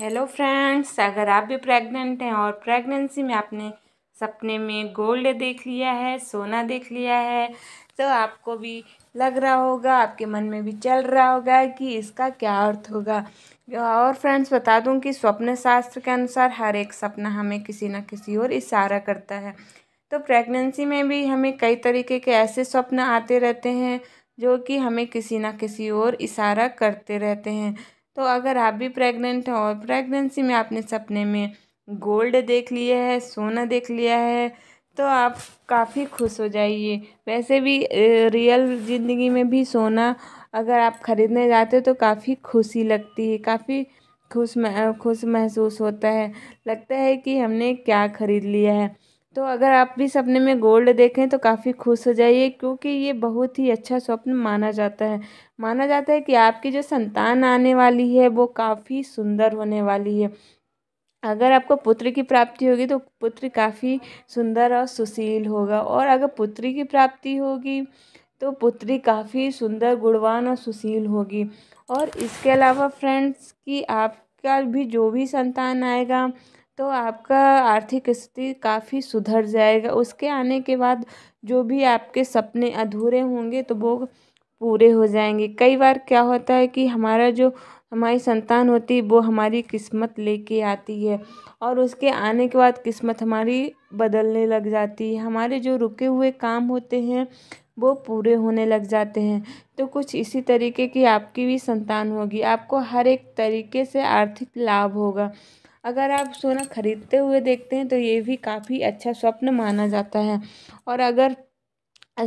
hello friends अगर आप भी प्रेग्नेंट हैं और प्रेगनेंसी में आपने सपने में गोल्ड देख लिया है सोना देख लिया है तो आपको भी लग रहा होगा आपके मन में भी चल रहा होगा कि इसका क्या अर्थ होगा और फ्रेंड्स बता दूं कि स्वप्न शास्त्र के अनुसार हर एक सपना हमें किसी न किसी और इशारा करता है तो प्रेगनेंसी में भी हमें कई तरीके के ऐसे स्वप्न आते रहते हैं जो कि हमें किसी न किसी और इशारा करते रहते हैं तो अगर आप भी प्रेग्नेंट हो और प्रेगनेंसी में आपने सपने में गोल्ड देख लिया है सोना देख लिया है तो आप काफ़ी खुश हो जाइए वैसे भी रियल ज़िंदगी में भी सोना अगर आप ख़रीदने जाते हो तो काफ़ी खुशी लगती है काफ़ी खुश खुश महसूस होता है लगता है कि हमने क्या ख़रीद लिया है तो अगर आप भी सपने में गोल्ड देखें तो काफ़ी खुश हो जाइए क्योंकि ये बहुत ही अच्छा स्वप्न माना जाता है माना जाता है कि आपकी जो संतान आने वाली है वो काफ़ी सुंदर होने वाली है अगर आपको पुत्र की प्राप्ति होगी तो पुत्र काफ़ी सुंदर और सुशील होगा और अगर पुत्री की प्राप्ति होगी तो पुत्री काफ़ी सुंदर गुणवान और सुशील होगी और इसके अलावा फ्रेंड्स कि आपका भी जो भी संतान आएगा तो आपका आर्थिक स्थिति काफ़ी सुधर जाएगा उसके आने के बाद जो भी आपके सपने अधूरे होंगे तो वो पूरे हो जाएंगे कई बार क्या होता है कि हमारा जो हमारी संतान होती है वो हमारी किस्मत लेके आती है और उसके आने के बाद किस्मत हमारी बदलने लग जाती है हमारे जो रुके हुए काम होते हैं वो पूरे होने लग जाते हैं तो कुछ इसी तरीके की आपकी भी संतान होगी आपको हर एक तरीके से आर्थिक लाभ होगा अगर आप सोना खरीदते हुए देखते हैं तो ये भी काफ़ी अच्छा स्वप्न माना जाता है और अगर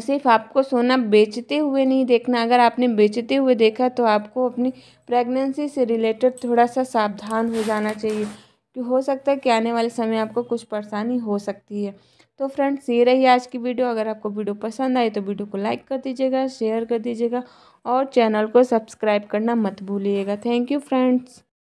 सिर्फ आपको सोना बेचते हुए नहीं देखना अगर आपने बेचते हुए देखा तो आपको अपनी प्रेगनेंसी से रिलेटेड थोड़ा सा सावधान हो जाना चाहिए कि हो सकता है कि आने वाले समय आपको कुछ परेशानी हो सकती है तो फ्रेंड्स ये रही आज की वीडियो अगर आपको वीडियो पसंद आए तो वीडियो को लाइक कर दीजिएगा शेयर कर दीजिएगा और चैनल को सब्सक्राइब करना मत भूलिएगा थैंक यू फ्रेंड्स